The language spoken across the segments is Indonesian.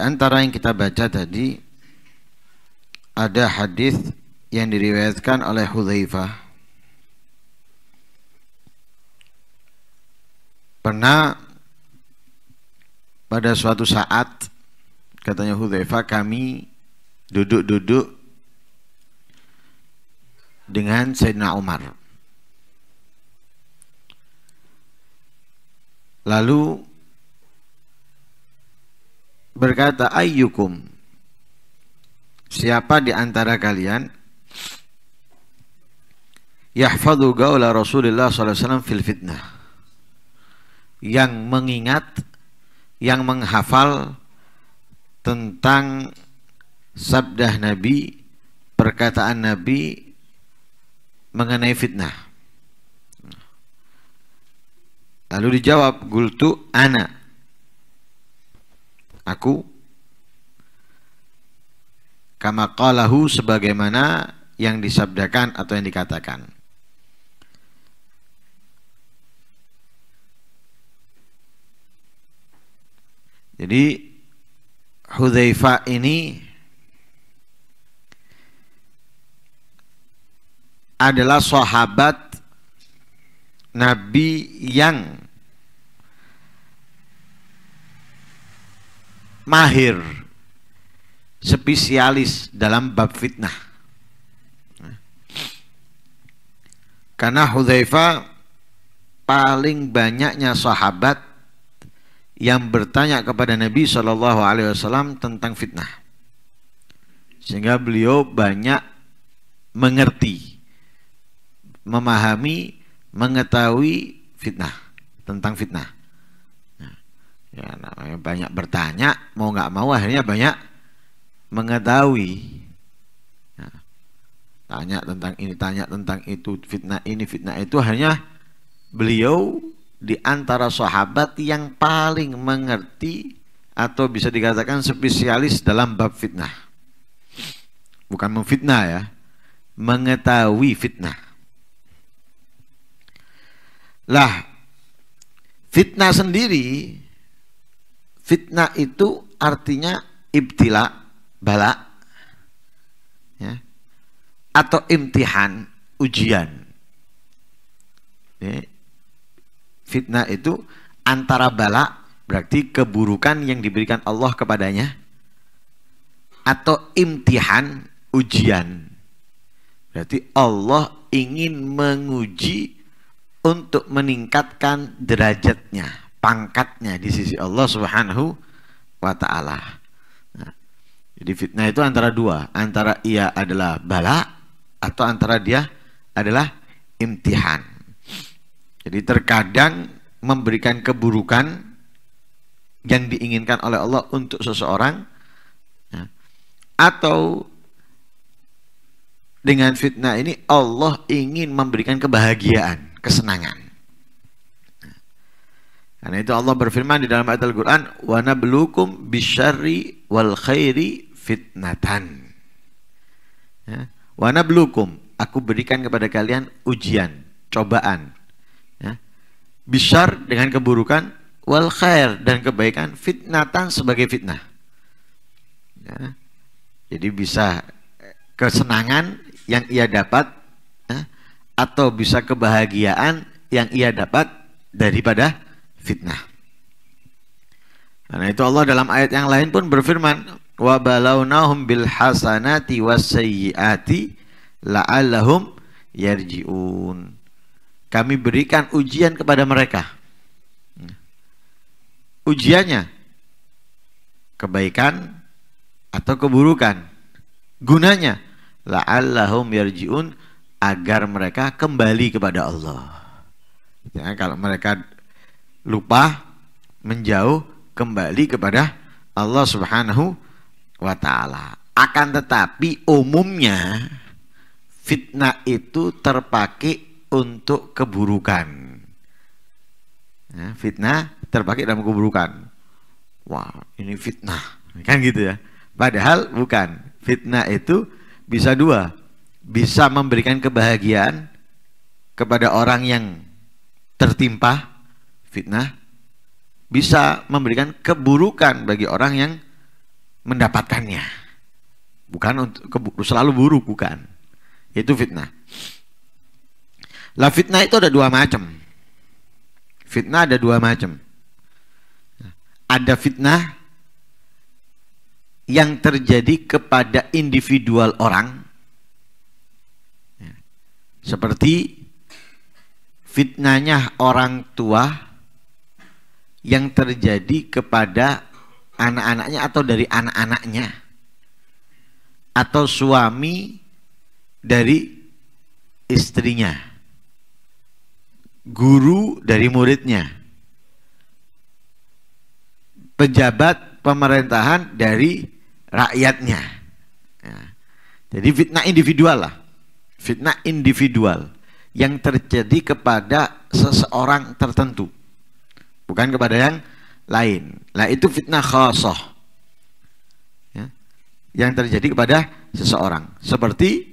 antara yang kita baca tadi ada hadis yang diriwayatkan oleh Hudzaifah. Pernah pada suatu saat katanya Hudzaifah kami duduk-duduk dengan Sayyidina Umar. Lalu berkata ayyukum siapa di antara kalian yahfadu gaula Rasulullah SAW fil fitnah yang mengingat yang menghafal tentang sabda Nabi perkataan Nabi mengenai fitnah lalu dijawab gultu anak aku kama qalahu sebagaimana yang disabdakan atau yang dikatakan. Jadi Hudhaifa ini adalah sahabat Nabi yang mahir, spesialis dalam bab fitnah. Karena Hudzaifah paling banyaknya sahabat yang bertanya kepada Nabi Shallallahu Alaihi Wasallam tentang fitnah, sehingga beliau banyak mengerti, memahami, mengetahui fitnah tentang fitnah ya namanya banyak bertanya mau nggak mau akhirnya banyak mengetahui ya, tanya tentang ini tanya tentang itu fitnah ini fitnah itu hanya beliau di antara sahabat yang paling mengerti atau bisa dikatakan spesialis dalam bab fitnah bukan memfitnah ya mengetahui fitnah lah fitnah sendiri Fitnah itu artinya ibtila, bala, ya. atau imtihan, ujian. Ya. Fitnah itu antara bala, berarti keburukan yang diberikan Allah kepadanya, atau imtihan, ujian. Berarti Allah ingin menguji untuk meningkatkan derajatnya, pangkatnya di sisi Allah Subhanahu wa taala. Nah, jadi fitnah itu antara dua, antara ia adalah bala atau antara dia adalah imtihan. Jadi terkadang memberikan keburukan yang diinginkan oleh Allah untuk seseorang ya, atau dengan fitnah ini Allah ingin memberikan kebahagiaan, kesenangan. Karena itu Allah berfirman di dalam ayat Al-Quran, wana belukum bisyari wal khairi fitnatan. ya. belukum, Aku berikan kepada kalian ujian, cobaan. Ya. Bishar dengan keburukan, wal khair dan kebaikan, fitnatan sebagai fitnah. Ya. Jadi bisa eh, kesenangan yang ia dapat, ya. atau bisa kebahagiaan yang ia dapat daripada fitnah. Karena itu Allah dalam ayat yang lain pun berfirman, "Wa balaunahum bil hasanati wasayyiati la'allahum yarji'un." Kami berikan ujian kepada mereka. Ujiannya kebaikan atau keburukan. Gunanya la'allahum yarji'un agar mereka kembali kepada Allah. Ya, kalau mereka lupa menjauh kembali kepada Allah Subhanahu wa taala. Akan tetapi umumnya fitnah itu terpakai untuk keburukan. Ya, fitnah terpakai dalam keburukan. Wah, ini fitnah. Kan gitu ya. Padahal bukan. Fitnah itu bisa dua. Bisa memberikan kebahagiaan kepada orang yang tertimpa Fitnah bisa memberikan keburukan bagi orang yang mendapatkannya. Bukan untuk selalu buruk, bukan. Itu fitnah. Lah fitnah itu ada dua macam. Fitnah ada dua macam. Ada fitnah yang terjadi kepada individual orang seperti fitnahnya orang tua yang terjadi kepada anak-anaknya atau dari anak-anaknya atau suami dari istrinya guru dari muridnya pejabat pemerintahan dari rakyatnya ya. jadi fitnah individual lah fitnah individual yang terjadi kepada seseorang tertentu bukan kepada yang lain. Lah itu fitnah khasah. Ya. Yang terjadi kepada seseorang. Seperti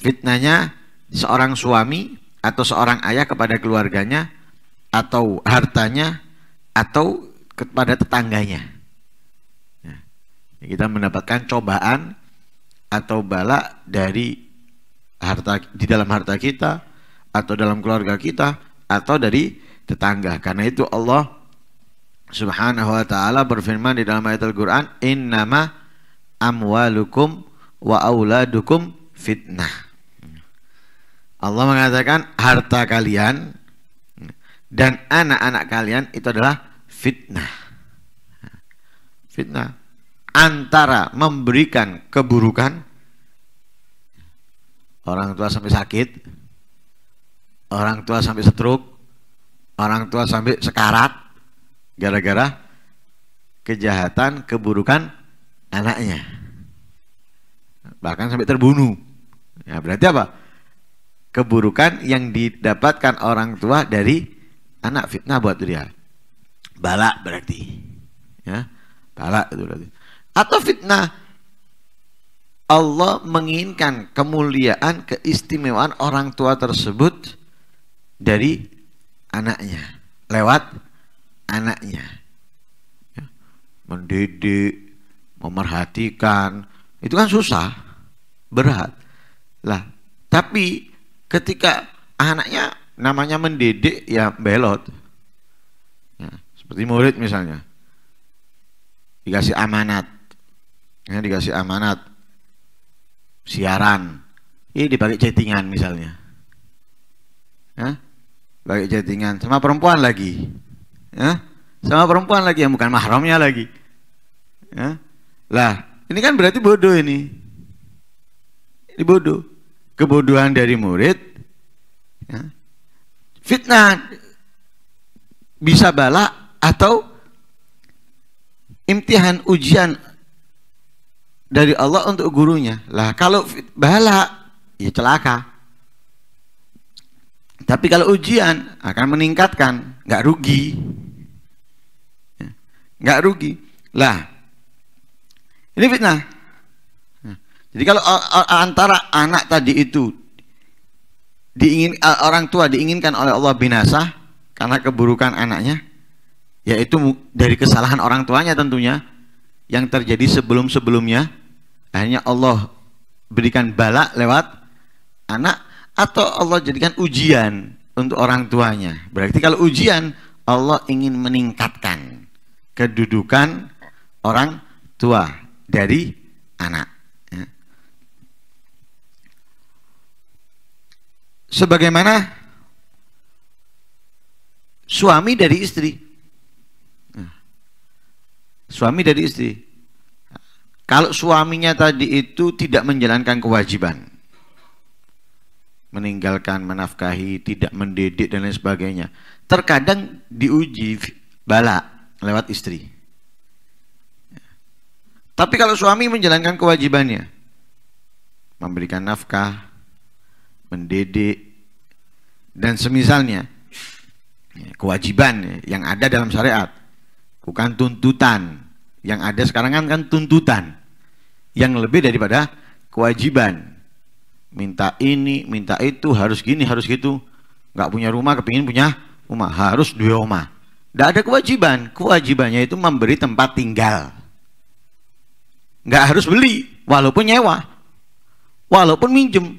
fitnahnya seorang suami atau seorang ayah kepada keluarganya atau hartanya atau kepada tetangganya. Ya. Kita mendapatkan cobaan atau bala dari harta di dalam harta kita atau dalam keluarga kita atau dari tetangga. Karena itu Allah Subhanahu wa taala berfirman di dalam ayat Al-Qur'an, "Innama amwalukum wa auladukum fitnah." Allah mengatakan harta kalian dan anak-anak kalian itu adalah fitnah. Fitnah antara memberikan keburukan orang tua sampai sakit, orang tua sampai stroke, orang tua sampai sekarat gara-gara kejahatan keburukan anaknya bahkan sampai terbunuh ya berarti apa keburukan yang didapatkan orang tua dari anak fitnah buat dia balak berarti ya balak itu berarti atau fitnah Allah menginginkan kemuliaan keistimewaan orang tua tersebut dari anaknya lewat anaknya ya. mendidik memerhatikan itu kan susah berat lah tapi ketika anaknya namanya mendidik ya belot ya, seperti murid misalnya dikasih amanat ya, dikasih amanat siaran ini dipakai chattingan misalnya ya, pakai jatingan sama perempuan lagi ya sama perempuan lagi yang bukan mahramnya lagi ya lah ini kan berarti bodoh ini ini bodoh kebodohan dari murid ya. fitnah bisa bala atau imtihan ujian dari Allah untuk gurunya lah kalau bala ya celaka tapi kalau ujian akan meningkatkan, nggak rugi, ya, nggak rugi. Lah, ini fitnah. Ya, jadi kalau antara anak tadi itu diingin orang tua diinginkan oleh Allah binasa karena keburukan anaknya, yaitu dari kesalahan orang tuanya tentunya yang terjadi sebelum sebelumnya, hanya Allah berikan balak lewat anak atau Allah jadikan ujian untuk orang tuanya. Berarti kalau ujian Allah ingin meningkatkan kedudukan orang tua dari anak. Ya. Sebagaimana suami dari istri, ya. suami dari istri. Kalau suaminya tadi itu tidak menjalankan kewajiban, meninggalkan, menafkahi, tidak mendidik dan lain sebagainya. Terkadang diuji bala lewat istri. Tapi kalau suami menjalankan kewajibannya, memberikan nafkah, mendidik, dan semisalnya, ya, kewajiban yang ada dalam syariat, bukan tuntutan. Yang ada sekarang kan, kan tuntutan, yang lebih daripada kewajiban minta ini, minta itu, harus gini, harus gitu. Nggak punya rumah, kepingin punya rumah, harus dua rumah. Nggak ada kewajiban. Kewajibannya itu memberi tempat tinggal. Nggak harus beli, walaupun nyewa, walaupun minjem.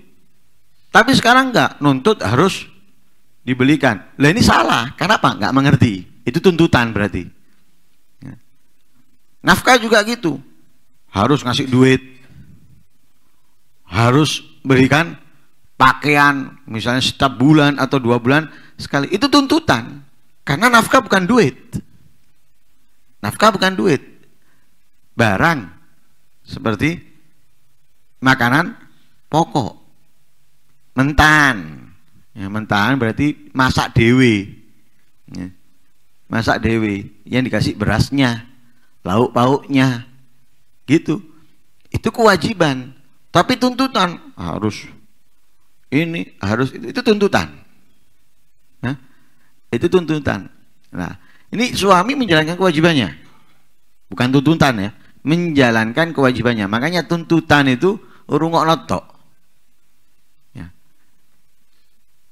Tapi sekarang nggak, nuntut harus dibelikan. Lah ini salah, kenapa? Nggak mengerti. Itu tuntutan berarti. Ya. Nafkah juga gitu. Harus ngasih duit. Harus berikan pakaian misalnya setiap bulan atau dua bulan sekali itu tuntutan karena nafkah bukan duit nafkah bukan duit barang seperti makanan pokok mentan ya, mentan berarti masak dewi ya. masak dewi yang dikasih berasnya lauk pauknya gitu itu kewajiban tapi tuntutan harus ini harus itu, itu tuntutan. Nah, itu tuntutan. Nah, ini suami menjalankan kewajibannya. Bukan tuntutan ya, menjalankan kewajibannya. Makanya tuntutan itu rungok notok. Ya.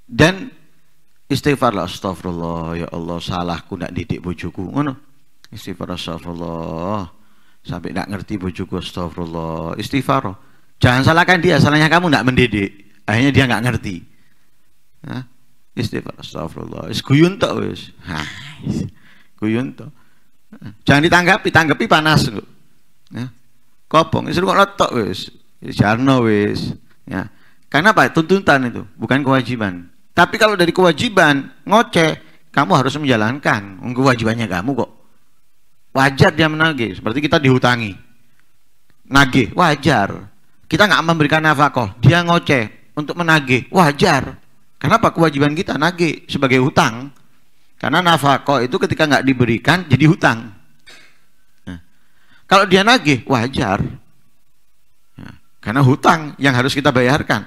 Dan istighfarlah astagfirullah ya Allah salahku ndak didik bojoku ngono. Istighfar astagfirullah sampai ndak ngerti bojoku astagfirullah. Istighfar. Jangan salahkan dia, salahnya kamu nggak mendidik. Akhirnya dia nggak ngerti. Nah, istighfar, astagfirullah. Is guyun to, wis. guyun to. Jangan ditanggapi, tanggapi panas kok. Ya. Kopong, is kok letok wis. Jarno wis. Ya. Karena apa? Tuntutan itu, bukan kewajiban. Tapi kalau dari kewajiban, ngoceh, kamu harus menjalankan. Kewajibannya kamu kok. Wajar dia menagih, seperti kita dihutangi. Nagih, wajar kita nggak memberikan nafkah, dia ngoceh untuk menagih, wajar. Kenapa kewajiban kita nagih sebagai hutang? Karena nafkah itu ketika nggak diberikan jadi hutang. Ya. kalau dia nagih, wajar. Ya. karena hutang yang harus kita bayarkan.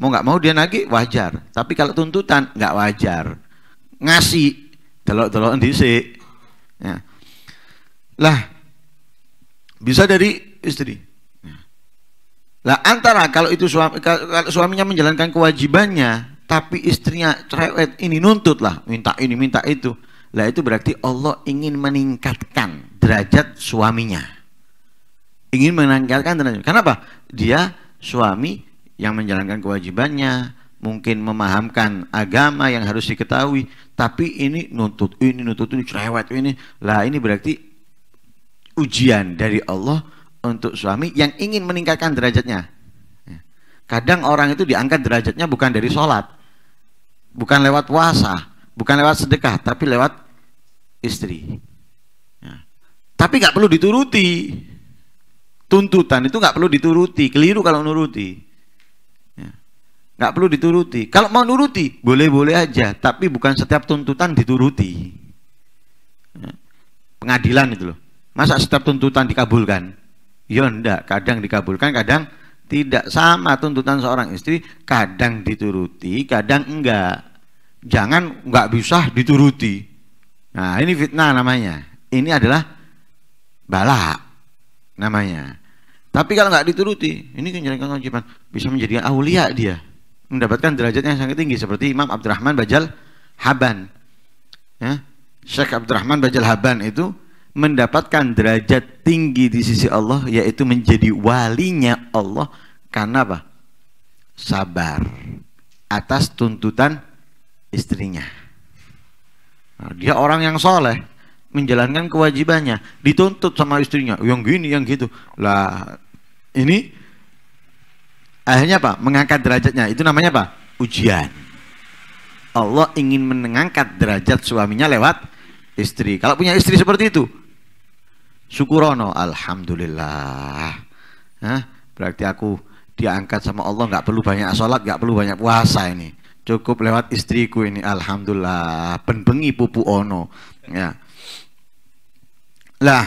Mau nggak mau dia nagih, wajar. Tapi kalau tuntutan nggak wajar. Ngasih, telok telok dhisik. Ya. Lah, bisa dari istri lah antara kalau itu suami, kalau suaminya menjalankan kewajibannya, tapi istrinya cerewet ini nuntut lah, minta ini minta itu. Lah itu berarti Allah ingin meningkatkan derajat suaminya. Ingin meningkatkan derajat. Kenapa? Dia suami yang menjalankan kewajibannya, mungkin memahamkan agama yang harus diketahui, tapi ini nuntut ini nuntut ini cerewet ini. Lah ini berarti ujian dari Allah untuk suami yang ingin meningkatkan derajatnya. Ya. Kadang orang itu diangkat derajatnya bukan dari sholat, bukan lewat puasa, bukan lewat sedekah, tapi lewat istri. Ya. Tapi nggak perlu dituruti. Tuntutan itu nggak perlu dituruti. Keliru kalau nuruti. Ya. Nggak ya. perlu dituruti. Kalau mau nuruti, boleh-boleh aja. Tapi bukan setiap tuntutan dituruti. Ya. Pengadilan itu loh. Masa setiap tuntutan dikabulkan? Ya ndak, kadang dikabulkan, kadang tidak sama tuntutan seorang istri, kadang dituruti, kadang enggak. Jangan enggak bisa dituruti. Nah, ini fitnah namanya. Ini adalah balak namanya. Tapi kalau enggak dituruti, ini kejadian kewajiban bisa menjadi aulia dia, mendapatkan derajat yang sangat tinggi seperti Imam Abdurrahman Bajal Haban. Ya, Syekh Abdurrahman Bajal Haban itu mendapatkan derajat tinggi di sisi Allah yaitu menjadi walinya Allah karena apa? Sabar atas tuntutan istrinya. Nah, dia orang yang soleh menjalankan kewajibannya dituntut sama istrinya yang gini yang gitu lah ini akhirnya apa mengangkat derajatnya itu namanya apa ujian Allah ingin mengangkat derajat suaminya lewat istri kalau punya istri seperti itu syukurono alhamdulillah Hah? berarti aku diangkat sama Allah nggak perlu banyak sholat nggak perlu banyak puasa ini cukup lewat istriku ini alhamdulillah benbengi pupu ono ya lah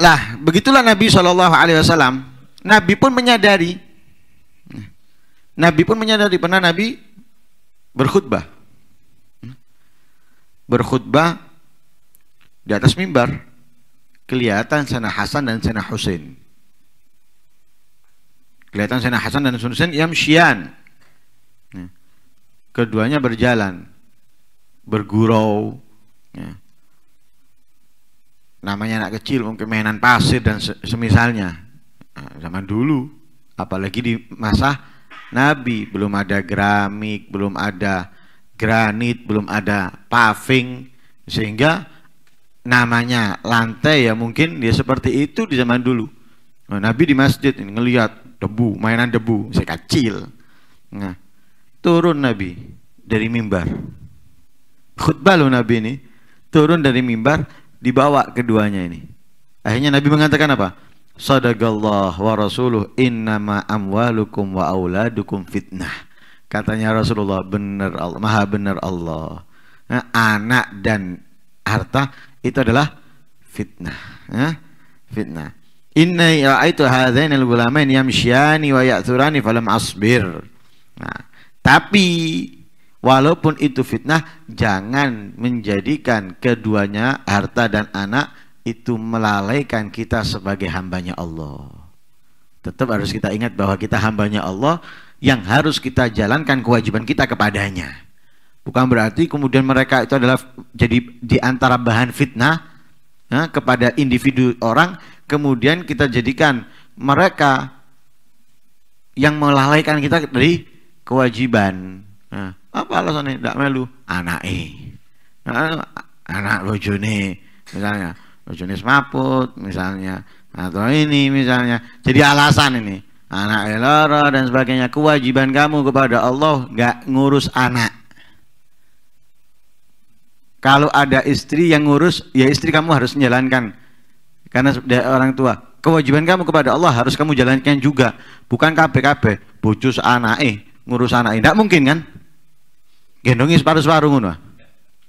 lah begitulah Nabi Shallallahu Alaihi Wasallam Nabi pun menyadari Nabi pun menyadari pernah Nabi berkhutbah berkhutbah di atas mimbar kelihatan sana Hasan dan sana Husain kelihatan sana Hasan dan sana Husain yamsyian ya. keduanya berjalan bergurau ya. namanya anak kecil mungkin mainan pasir dan semisalnya nah, zaman dulu apalagi di masa Nabi belum ada gramik belum ada granit belum ada paving sehingga namanya lantai ya mungkin dia ya seperti itu di zaman dulu nah, Nabi di masjid ini ngelihat debu mainan debu saya kecil nah turun Nabi dari mimbar khutbah loh Nabi ini turun dari mimbar dibawa keduanya ini akhirnya Nabi mengatakan apa Sadagallah wa rasuluh innama amwalukum wa auladukum fitnah Katanya Rasulullah, benar Allah, maha benar Allah. Nah, anak dan harta itu adalah fitnah. Nah, fitnah. Inna ra'aitu hadzain al-gulamain yamshiyani wa ya'thurani falam asbir. Nah, tapi walaupun itu fitnah, jangan menjadikan keduanya harta dan anak itu melalaikan kita sebagai hambanya Allah. Tetap harus kita ingat bahwa kita hambanya Allah yang harus kita jalankan kewajiban kita kepadanya. Bukan berarti kemudian mereka itu adalah jadi di antara bahan fitnah ya, kepada individu orang, kemudian kita jadikan mereka yang melalaikan kita dari kewajiban. Nah, apa alasannya? Tidak melu anak e. Nah, anak lojone misalnya, Lojone semaput misalnya atau ini misalnya. Jadi alasan ini anak elara dan sebagainya kewajiban kamu kepada Allah gak ngurus anak kalau ada istri yang ngurus ya istri kamu harus menjalankan karena orang tua kewajiban kamu kepada Allah harus kamu jalankan juga bukan KPKP bocus anak eh ngurus anak tidak eh. mungkin kan gendongi separuh-separuh ngono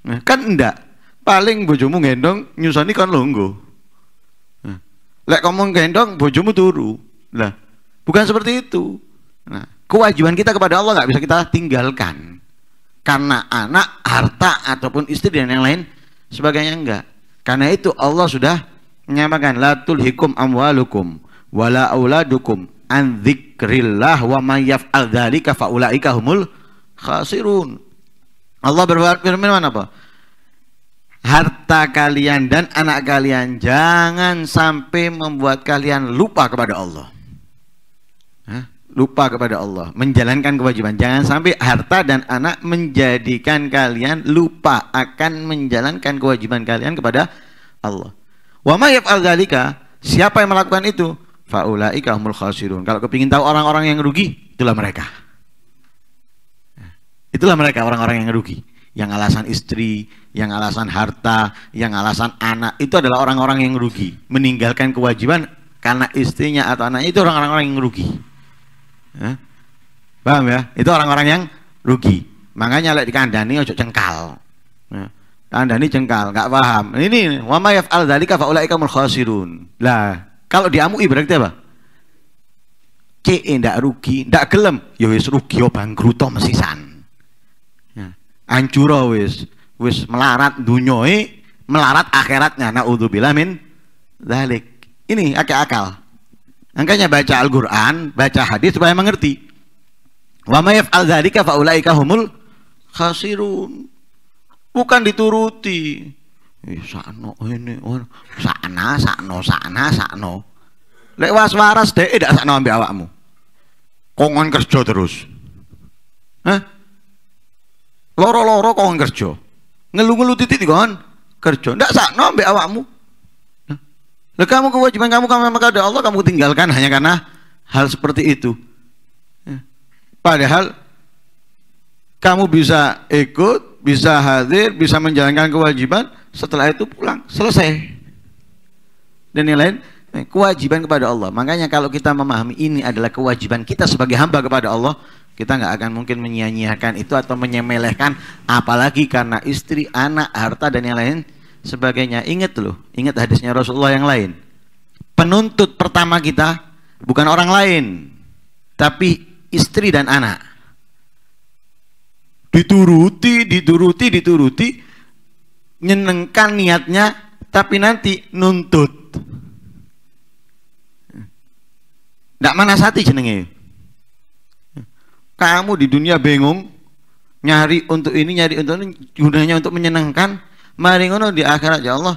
nah, kan enggak paling bojomu gendong nyusani kan longgo nah, lek ngomong gendong bojomu turu lah Bukan seperti itu. Nah, kewajiban kita kepada Allah nggak bisa kita tinggalkan karena anak, harta ataupun istri dan yang lain sebagainya enggak. Karena itu Allah sudah menyamakan latul hikum amwalukum wala auladukum an dzikrillah wa may yaf'al dzalika faulaika humul khasirun. Allah berfirman apa? Harta kalian dan anak kalian jangan sampai membuat kalian lupa kepada Allah lupa kepada Allah, menjalankan kewajiban. Jangan sampai harta dan anak menjadikan kalian lupa akan menjalankan kewajiban kalian kepada Allah. Wa al siapa yang melakukan itu? Faulaika humul khasirun. Kalau kepingin tahu orang-orang yang rugi, itulah mereka. Itulah mereka orang-orang yang rugi. Yang alasan istri, yang alasan harta, yang alasan anak, itu adalah orang-orang yang rugi. Meninggalkan kewajiban karena istrinya atau anaknya itu orang-orang yang rugi. Ya. Paham ya? Itu orang-orang yang rugi. Makanya lek dikandani ojo cengkal. Ya. Kandani cengkal, enggak paham. Ini wa may yaf'al dzalika fa ulaika khasirun. Lah, kalau diamui berarti apa? Cek ndak rugi, ndak gelem, ya wis rugi yo ya bangkrut to ya mesisan. Ya. Ancura ya wis, wis melarat dunyoe, melarat akhiratnya. Nauzubillah min dzalik. Ini akal-akal. Angkanya baca Al-Quran, baca hadis supaya mengerti. Wa ma'af al dzalika faulaika humul khasirun. Bukan dituruti. sakno ini, oh, sakna, sakno, sakna, sakno. Lek waras deh, tidak e sakno ambil awakmu. Kongon kerja terus. Hah? Loro-loro kongon kerja. Ngelu-ngelu titik kongon kerja. Tidak sakno ambil awakmu. Lalu kamu kewajiban kamu kamu ada Allah kamu tinggalkan hanya karena hal seperti itu. Ya. Padahal kamu bisa ikut, bisa hadir, bisa menjalankan kewajiban, setelah itu pulang, selesai. Dan yang lain, eh, kewajiban kepada Allah. Makanya kalau kita memahami ini adalah kewajiban kita sebagai hamba kepada Allah, kita nggak akan mungkin menyia-nyiakan itu atau menyemelehkan, apalagi karena istri, anak, harta, dan yang lain sebagainya. Ingat loh, ingat hadisnya Rasulullah yang lain. Penuntut pertama kita bukan orang lain, tapi istri dan anak. Dituruti, dituruti, dituruti, nyenengkan niatnya, tapi nanti nuntut. Tidak sati jenenge. Kamu di dunia bingung, nyari untuk ini, nyari untuk ini, gunanya untuk menyenangkan, mari ngono di akhirat ya Allah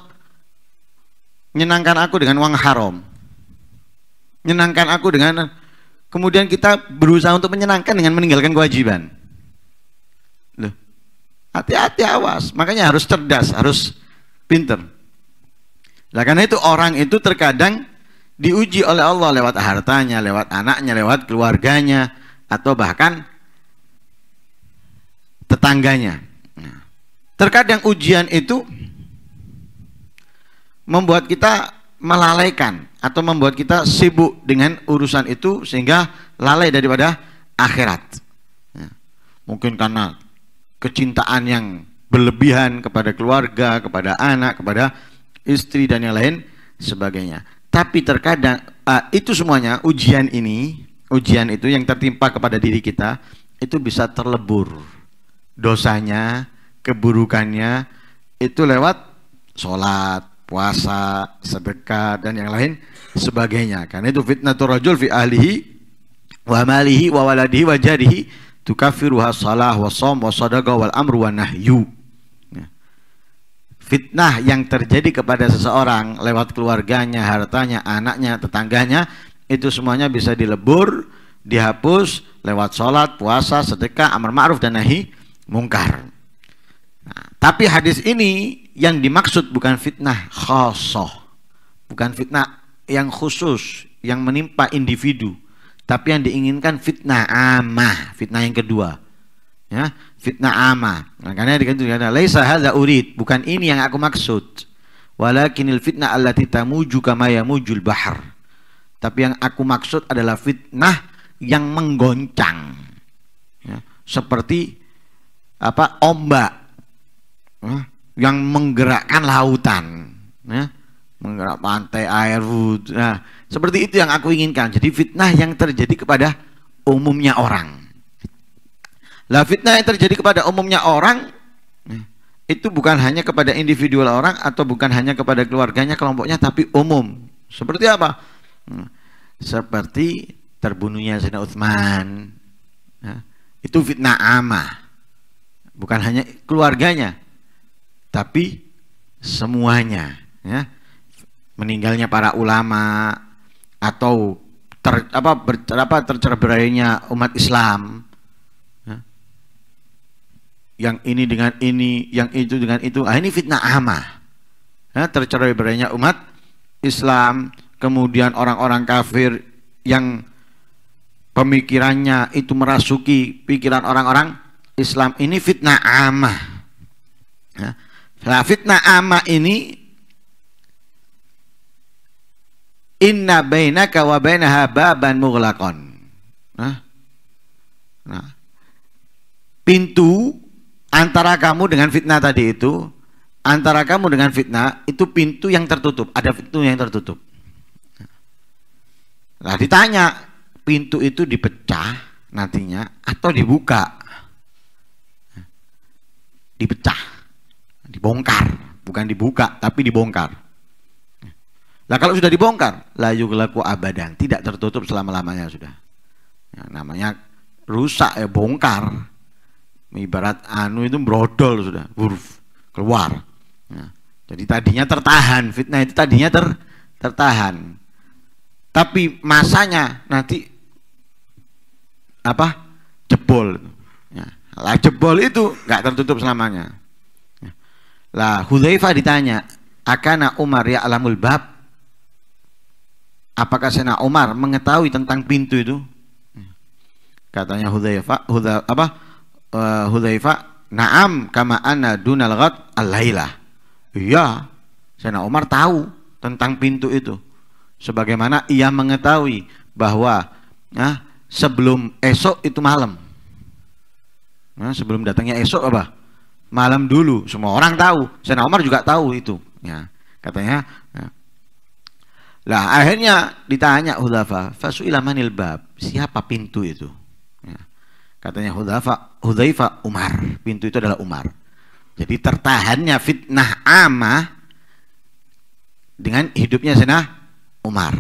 nyenangkan aku dengan uang haram nyenangkan aku dengan kemudian kita berusaha untuk menyenangkan dengan meninggalkan kewajiban loh hati-hati awas makanya harus cerdas harus pinter lah karena itu orang itu terkadang diuji oleh Allah lewat hartanya lewat anaknya lewat keluarganya atau bahkan tetangganya nah Terkadang ujian itu membuat kita melalaikan atau membuat kita sibuk dengan urusan itu sehingga lalai daripada akhirat. Ya. Mungkin karena kecintaan yang berlebihan kepada keluarga, kepada anak, kepada istri dan yang lain sebagainya. Tapi terkadang uh, itu semuanya ujian ini, ujian itu yang tertimpa kepada diri kita itu bisa terlebur dosanya keburukannya itu lewat sholat, puasa, sedekah dan yang lain sebagainya. Karena itu fitnatur rajul fi ahlihi wa malihi wa waladihi wa jarihi tukafiruha salah wa som wa sadaqa wal amru wa nahyu. Ya. Fitnah yang terjadi kepada seseorang lewat keluarganya, hartanya, anaknya, tetangganya itu semuanya bisa dilebur, dihapus lewat sholat, puasa, sedekah, amar ma'ruf dan nahi mungkar. Tapi hadis ini yang dimaksud bukan fitnah khosoh, bukan fitnah yang khusus yang menimpa individu, tapi yang diinginkan fitnah amah, fitnah yang kedua. Ya, fitnah amah. Nah, karena dikatakan laisa hadza urid, bukan ini yang aku maksud. Walakinil fitnah allati tamuju kama yamujul bahar. Tapi yang aku maksud adalah fitnah yang menggoncang. Ya, seperti apa ombak yang menggerakkan lautan ya menggerak pantai air wud nah, ya. seperti itu yang aku inginkan jadi fitnah yang terjadi kepada umumnya orang lah fitnah yang terjadi kepada umumnya orang ya, itu bukan hanya kepada individual orang atau bukan hanya kepada keluarganya kelompoknya tapi umum seperti apa hmm. seperti terbunuhnya Sayyidina Utsman ya. itu fitnah amah bukan hanya keluarganya tapi semuanya ya meninggalnya para ulama atau ter, apa, ber, apa tercerberainya umat Islam ya. yang ini dengan ini yang itu dengan itu ah ini fitnah amah ya, tercerberainya umat Islam kemudian orang-orang kafir yang pemikirannya itu merasuki pikiran orang-orang Islam ini fitnah amah ya Nah fitnah ama ini Inna bainaka wa bainaha baban mughlaqan. Nah. nah. Pintu antara kamu dengan fitnah tadi itu, antara kamu dengan fitnah itu pintu yang tertutup, ada pintu yang tertutup. Nah, ditanya, pintu itu dipecah nantinya atau dibuka? Nah, dipecah. Dibongkar, bukan dibuka, tapi dibongkar. nah kalau sudah dibongkar, layu laku abadan, tidak tertutup selama-lamanya sudah. Ya, namanya rusak ya bongkar. Ibarat anu itu brodol sudah, huruf keluar. Nah, Jadi tadinya tertahan, fitnah itu tadinya ter, tertahan. Tapi masanya nanti apa? jebol. Nah, Lah jebol itu nggak tertutup selamanya. Lah Hudzaifah ditanya, "Akana Umar ya alamul bab?" Apakah Sena Umar mengetahui tentang pintu itu? Katanya Hudzaifah, Hudha, apa? Uh, Hudzaifah, "Na'am kama ana dunal ghad al laila Iya, Sena Umar tahu tentang pintu itu. Sebagaimana ia mengetahui bahwa nah, sebelum esok itu malam. Nah, sebelum datangnya esok apa? malam dulu. Semua orang tahu. Zainal Umar juga tahu itu. Ya, katanya. Ya. Lah akhirnya ditanya Hudafa, "Fasu'ila manil bab?" Siapa pintu itu? Ya. Katanya Hudafa, Hudayfa Umar. Pintu itu adalah Umar. Jadi tertahannya fitnah amah dengan hidupnya Zainal Umar.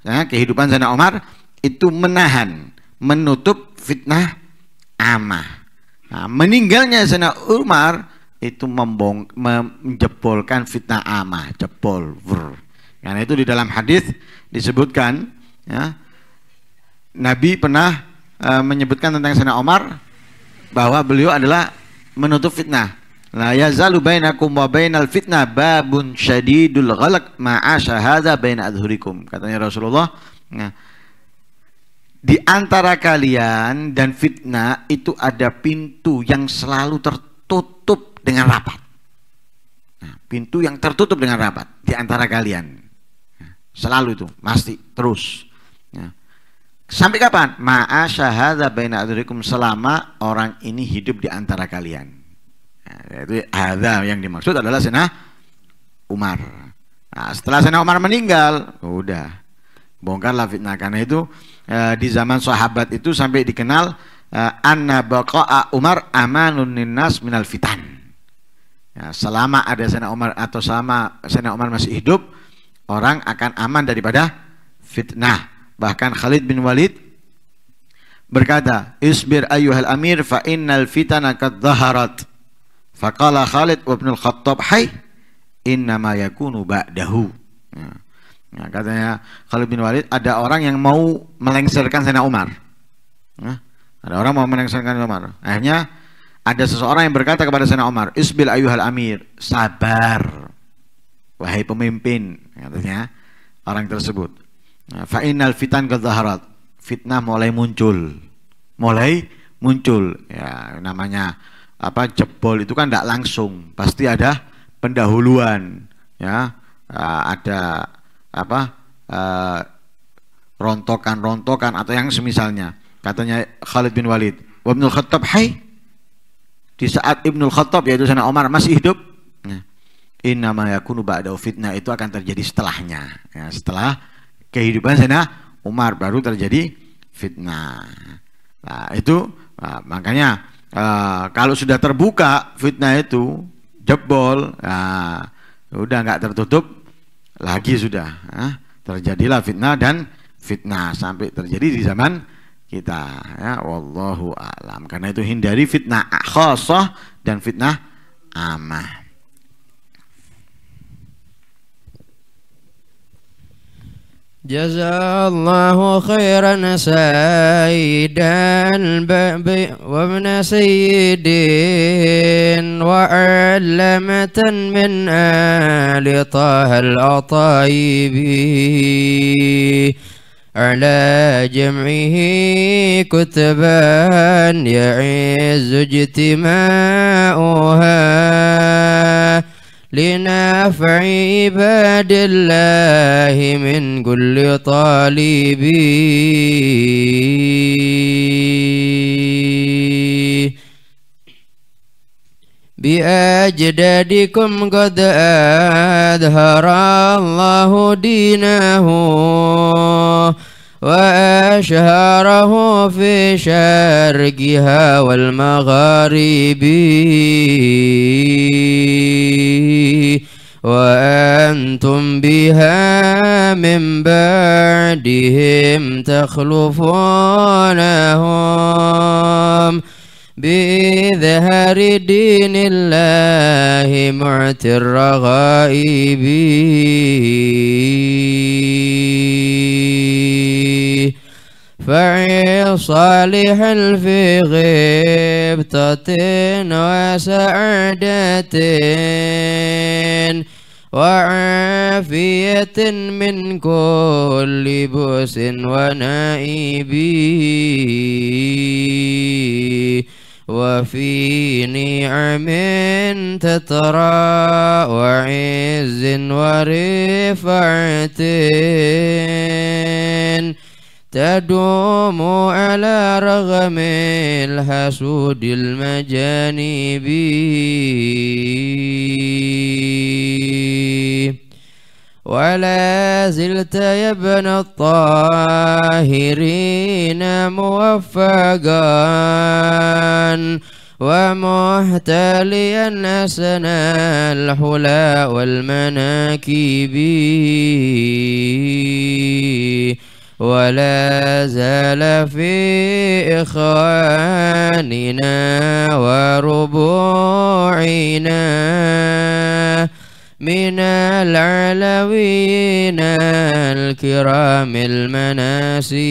ya, kehidupan Zainal Umar itu menahan, menutup fitnah amah Nah, meninggalnya sena Umar itu membong, menjebolkan fitnah amah, jebol. Brr. Karena itu di dalam hadis disebutkan ya, Nabi pernah e, menyebutkan tentang sena Umar bahwa beliau adalah menutup fitnah. La yazalu bainakum wa bainal fitnah babun syadidul ghalak ma'asha hadza bain adhurikum. Katanya Rasulullah. Nah, di antara kalian dan fitnah itu ada pintu yang selalu tertutup dengan rapat. Nah, pintu yang tertutup dengan rapat di antara kalian. Selalu itu, pasti terus. Ya. Sampai kapan? Ma'a syahada baina adrikum selama orang ini hidup di antara kalian. Nah, ya, itu ada yang dimaksud adalah Sena Umar. Nah, setelah Sena Umar meninggal, udah bongkarlah fitnah karena itu uh, di zaman sahabat itu sampai dikenal uh, anna baqa'a Umar amanun linnas minal fitan. Ya, selama ada Sena Umar atau selama Sena Umar masih hidup, orang akan aman daripada fitnah. Bahkan Khalid bin Walid berkata, "Isbir ayyuhal amir fa innal fitana qad dhaharat." Faqala Khalid wa Ibn al-Khattab, "Hai, innama yakunu ba'dahu." Ya. Nah, katanya kalau bin Walid ada orang yang mau melengsarkan Sayyidina Umar. Nah, ada orang mau melengsarkan Umar. Akhirnya ada seseorang yang berkata kepada Sayyidina Umar, "Isbil ayuhal amir, sabar wahai pemimpin." Katanya orang tersebut. Nah, Fa'inal fitan kezaharat Fitnah mulai muncul Mulai muncul ya namanya apa jebol itu kan tidak langsung pasti ada pendahuluan ya ah, ada apa uh, rontokan-rontokan atau yang semisalnya. Katanya Khalid bin Walid, Ibnu Khattab hai di saat Ibnu Khattab yaitu sana Omar masih hidup, ya, inna ma yakunu ba'da fitnah itu akan terjadi setelahnya. Ya, setelah kehidupan sana Umar baru terjadi fitnah. Nah, itu nah, makanya uh, kalau sudah terbuka fitnah itu jebol, nah, udah nggak tertutup lagi sudah terjadilah fitnah dan fitnah sampai terjadi di zaman kita ya wallahu alam karena itu hindari fitnah khosoh dan fitnah amah جزا الله خيرا سيدا وابن سيد وعلمة من آل طه الأطايب على جمعه كتبا يعز اجتماعها لنافع عباد الله من كل طالب بأجدادكم قد أظهر الله دينه وأشهره في شرقها والمغاربين وأنتم بها من بعدهم تخلفونهم بإظهار دين الله معت الرغائب فعي صالحا في غبطة وسعادة وعافية من كل بؤس ونائب وفي نعم تترى وعز ورفعة تدوم على رغم الحسود المجانب ولا زلت يا ابن الطاهرين موفقا ومحتليا أسنى الحلا والمناكب ولا زال في إخواننا وربوعنا من العلوين الكرام المناسبين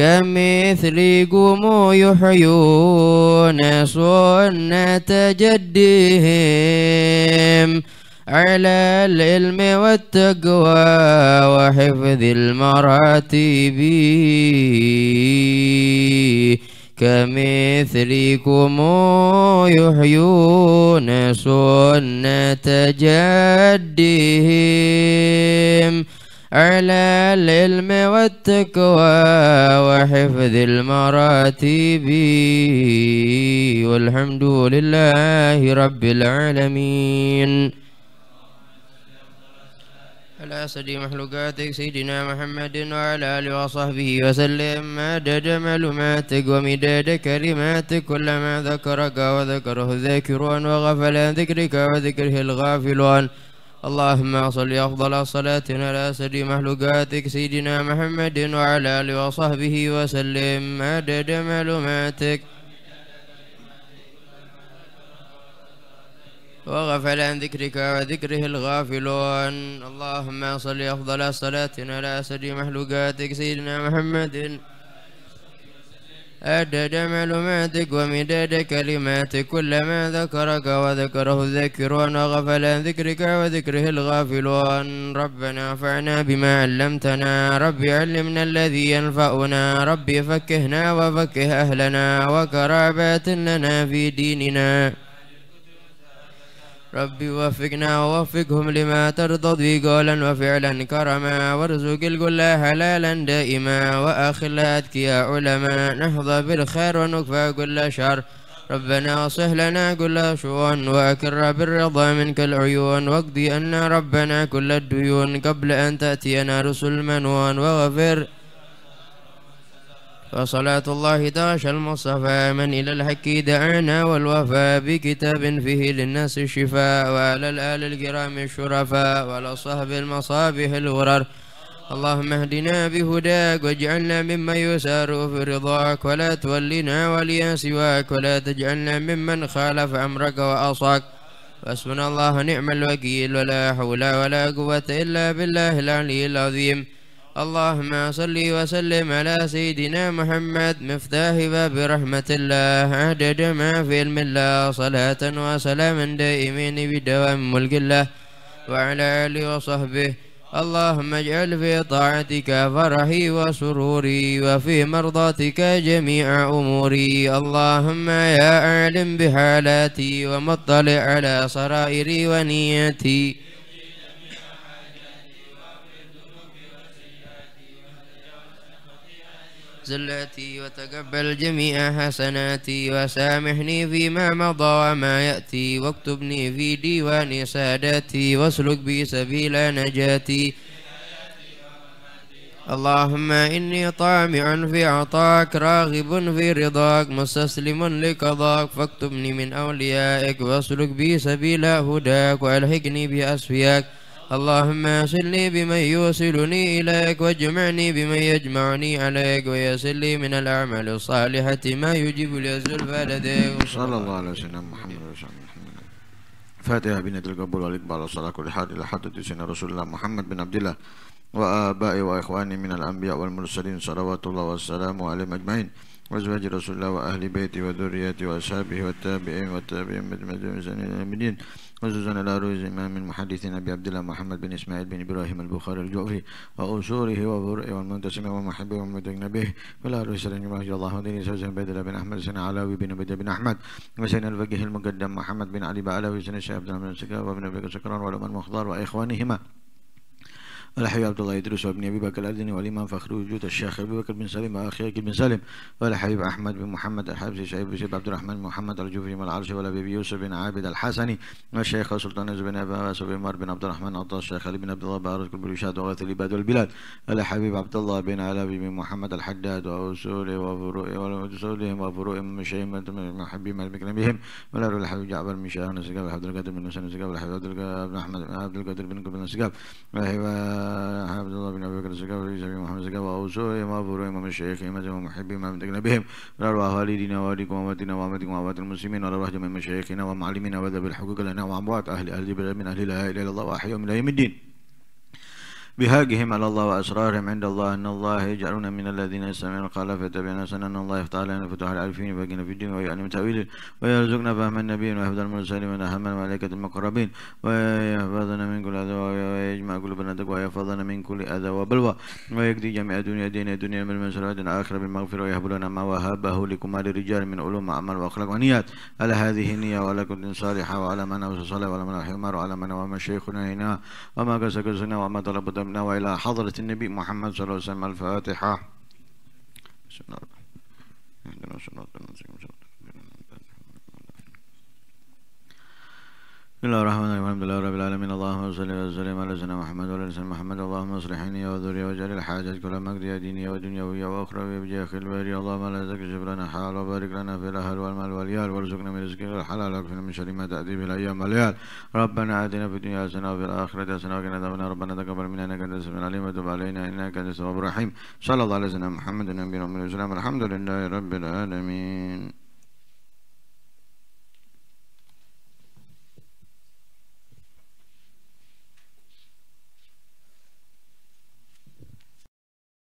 قومو يحيون سنة جدهم على العلم والتقوى وحفظ المراتب كمثلكم يحيون سنة جدهم على العلم والتقوى وحفظ المراتب والحمد لله رب العالمين على أسد مخلوقاتك سيدنا محمد وعلى آله وصحبه وسلم مدد معلوماتك ومداد كلماتك كلما ذكرك وذكره الذاكرون وغفل عن ذكرك وذكره الغافلون اللهم صل أفضل صلاتنا على سيد مخلوقاتك سيدنا محمد وعلى آله وصحبه وسلم عدد معلوماتك وغفل عن ذكرك وذكره الغافلون اللهم صل أفضل صلاتنا على سيد مخلوقاتك سيدنا محمد عدد معلوماتك ومداد كلماتك كلما ذكرك وذكره الذاكرون وغفل عن ذكرك وذكره الغافلون ربنا فعنا بما علمتنا ربي علمنا الذي ينفعنا ربي فكهنا وفكه أهلنا وكرابات لنا في ديننا ربي وفقنا ووفقهم لما ترتضي قولا وفعلا كرما وارزق الكل حلالا دائما وأخلاتك يا علماء نهضى بالخير ونكفى كل شر ربنا اصلح لنا كل شؤون وأكر بالرضا منك العيون واقضي أن ربنا كل الديون قبل أن تأتينا رسل منوان وغفر فصلاة الله داش المصطفى من إلى الحق دعانا والوفى بكتاب فيه للناس الشفاء وعلى الآل الكرام الشرفاء وعلى صحب المصابيح الورر اللهم اهدنا بهداك واجعلنا ممن يسار في رضاك ولا تولنا وليا سواك ولا تجعلنا ممن خالف أمرك وأصاك واسمنا الله نعم الوكيل ولا حول ولا قوة إلا بالله العلي العظيم اللهم صل وسلم على سيدنا محمد مفتاح باب رحمة الله عدد ما في علم الله صلاة وسلاما دائمين بدوام ملك الله وعلى آله وصحبه اللهم اجعل في طاعتك فرحي وسروري وفي مرضاتك جميع أموري اللهم يا أعلم بحالاتي ومطلع على سرائري ونيتي زلاتي وتقبل جميع حسناتي وسامحني فيما مضى وما يأتي واكتبني في ديوان ساداتي واسلك بي سبيل نجاتي اللهم إني طامع في عطاك راغب في رضاك مستسلم لقضاك فاكتبني من أوليائك واسلك بي سبيل هداك وألحقني بأسفياك اللهم أصلني بمن يوصلني إليك واجمعني بمن يجمعني عليك ويسلي لي من الأعمال الصالحة ما يجيب لأزلفى لديك صلى الله على سيدنا محمد وسلم فاتحة بنية القبول والإقبال والصلاة كل حال إلى حد سيدنا رسول الله محمد بن عبد الله وآبائي وإخواني من الأنبياء والمرسلين صلوات الله والسلام عليهم أجمعين وأزواج رسول الله وأهل بيته وذريته وأصحابه والتابعين والتابعين المدين وزوجنا الأروز إمام المحدثين أبي عبد الله محمد بن إسماعيل بن إبراهيم البخاري الجوفي وأصوله وبرئه والمنتسم ومحبه والمدن به والأروز سلم الله الله ودين سوزن بدر بن أحمد سنة علاوي بن بدر بن أحمد وسنة الفقيه المقدم محمد بن علي بعلاوي سنة الشيخ عبد الله بن سكر وابن أبي سكران والأم المخضار وإخوانهما والحبيب عبد الله يدرس وابن أبي بكر الأردني والإمام فخر وجود الشيخ أبي بكر بن سليم وأخي أكيد بن سليم والحبيب أحمد بن محمد الحبسي شعيب بن عبد الرحمن بن محمد الجوفي من العرش والأبيب يوسف بن عابد الحسني والشيخ سلطان بن أبي عباس بن عمر بن عبد الرحمن عطا الشيخ علي بن عبد الله بارز كل بلوشات وغاث البلاد والبلاد والحبيب عبد الله بن علوي بن محمد الحداد وأصوله وفروعه وأصولهم وفروعهم من شيمة من حبيب المكرم بهم الحبيب جعفر من شيخ نسجاب عبد القادر بن حسين الحبيب عبد القادر بن أحمد عبد القادر بن قبل نسجاب عبد الله بن ابي بكر الزكاه وليس بن محمد الزكاه واوصوا امام ابو امام الشيخ امام المحبين امام تجنبهم والارواح والدينا ووالديكم وامتنا وامتكم وامات المسلمين والارواح جميع مشايخنا ومعلمنا وذا بالحقوق لنا واموات اهل اهل من اهل لا اله الا الله واحيوا من يوم الدين بهاجهم على الله وأسرارهم عند الله أن الله يجعلنا من الذين يستمعون القول فيتبعون أحسنه أن الله يفتح علينا فتوح العارفين ويفقهنا في الدين ويعلم تأويله ويرزقنا فهم النبي ويهدى المرسلين وينهم الملائكة المقربين ويحفظنا من كل أذى ويجمع قلوبنا تقوى ويحفظنا من كل أذى وبلوى ويكدي جميع دنيا دين دنيا من المسرات الآخرة بالمغفرة ويهب لنا ما وهبه لكم للرجال من علوم أعمال وأخلاق ونيات على هذه النية وعلى كل صالحة وعلى من أوصى صلى وعلى من الحمار وعلى من وما شيخنا هنا وما قسى وما طلبت قدمنا وإلى حضرة النبي محمد صلى الله عليه وسلم الفاتحة بسم الله الرحمن الرحيم بسم الله الرحمن الرحيم الحمد لله رب العالمين اللهم صل وسلم على سيدنا محمد وعلى سيدنا محمد اللهم اصلح لي وذري وجعل الحاجات كل مقضي ديني ودنيوية وأخروية بجاه الباري اللهم لا تكشف لنا حال وبارك لنا في الأهل والمال واليال وارزقنا من رزقك الحلال واكفنا من شر ما تأتي به الأيام واليال ربنا آتنا في الدنيا حسنة وفي الآخرة حسنة وقنا عذاب ربنا تقبل منا إنك أنت السميع العليم وتب علينا إنك أنت التواب الرحيم صلى الله على سيدنا محمد النبي الأمي والسلام الحمد لله رب العالمين